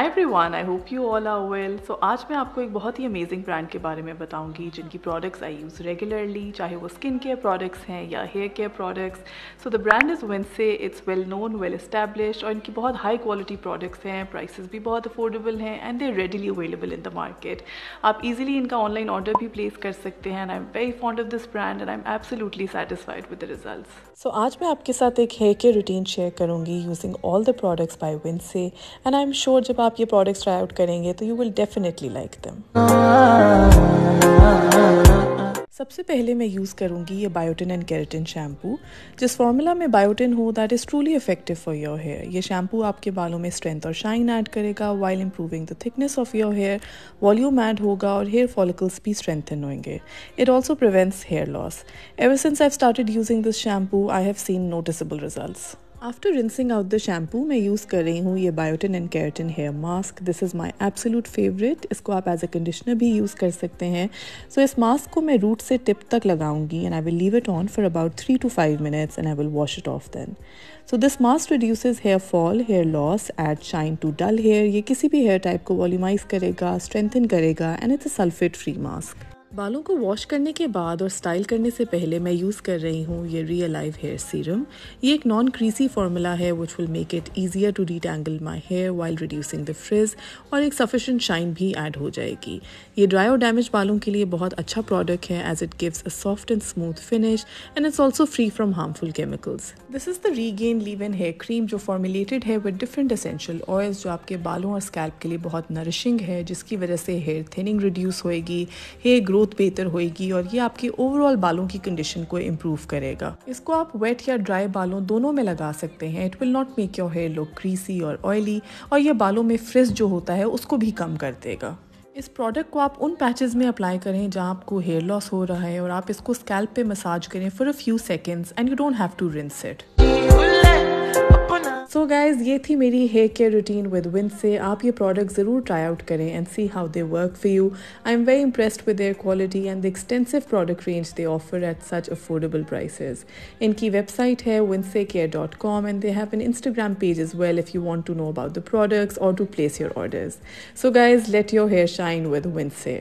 every everyone I hope you all are well so आज मैं आपको एक बहुत ही अमेजिंग ब्रांड के बारे में बताऊंगी जिनकी प्रोडक्ट्स आई यूज़ रेगुलरली चाहे वो स्किन केयर प्रोडक्ट्स हैं या hair care products so the brand is से it's well known well establish और इनकी बहुत हाई क्वालिटी प्रोडक्ट्स हैं प्राइसेस भी बहुत अफोर्डेबल हैं and they readily available in the market आप इजिली इनका ऑनलाइन ऑर्डर भी प्लेस कर सकते हैं and I am very fond of this brand and I am absolutely satisfied with the result so आज मैं आपके साथ एक हेयर केयर रूटीन शेयर करूँगी using all the products Winsey and I am sure जब आप ये products try out करेंगे तो यू विल डेफिनेटली लाइक दम सबसे पहले मैं यूज़ करूँगी ये बायोटिन एंड कैरेटिन शैम्पू जिस फॉर्मूला में बायोटिन हो that is truly effective for your hair ये शैम्पू आपके बालों में स्ट्रेंथ और शाइन ऐड करेगा while improving the thickness of your hair volume add होगा और हेयर फॉलिकल्स भी स्ट्रेंथन होंगे it also prevents hair loss ever since I started using this shampoo I have seen noticeable result after rinsing out the shampoo मैं use कर रही हूँ ये biotin and keratin hair mask this is my absolute favourite इसको आप as a conditioner भी use कर सकते हैं सो so, इस मास्क को मैं रूट से टिप तक लगाऊंगी and I will leave it on for about three to five minutes and I will wash it off then so this mask reduces hair fall hair loss adds shine to dull hair ये किसी भी hair type को volumize करेगा strengthen करेगा and it's a sulphate free mask बालों को wash करने के बाद और स्टाइल करने से पहले मैं यूज़ कर रही हूँ ये रियल लाइव हेयर सीरम ये एक नॉन क्रीसी फार्मूला है which will make it easier to detangle my hair while reducing the frizz और एक सफिशेंट शाइन भी ऐड हो जाएगी ये ड्राई और डैमेज बालों के लिए बहुत अच्छा प्रोडक्ट है as it gives a soft and smooth finish and it's also free from harmful chemicals this is the regain leave in hair cream जो फॉर्मुलेटेड है विद डिफरेंट असेंशियल ऑयल्स जो आपके बालों और स्कैल्प के लिए बहुत नरिशिंग है जिसकी वजह से हेयर थिनिंग रिड्यूस होएगी हेयर ग्रोथ ग्रोथ बेहतर होएगी और ये आपके ओवरऑल बालों की कंडीशन को इम्प्रूव करेगा इसको आप वेट या ड्राई बालों दोनों में लगा सकते हैं it will not make your hair look greasy और ऑयली और ये बालों में फ्रिज जो होता है उसको भी कम कर देगा इस प्रोडक्ट को आप उन पैचेस में अप्लाई करें जहां आपको हेयर लॉस हो रहा है और आप इसको स्कैल्प पे मसाज करें for a few seconds and you don't have to rinse it so guys ये थी मेरी hair care routine with Winsey आप ये प्रोडक्ट ज़रूर ट्राई आउट करें and see how they work for you I am very impressed with their quality and the extensive product range they offer at such affordable prices इनकी website है Winsey care dot com and they have an Instagram page is well if you want to know about the products और to place your orders so guys let your hair shine with विनसे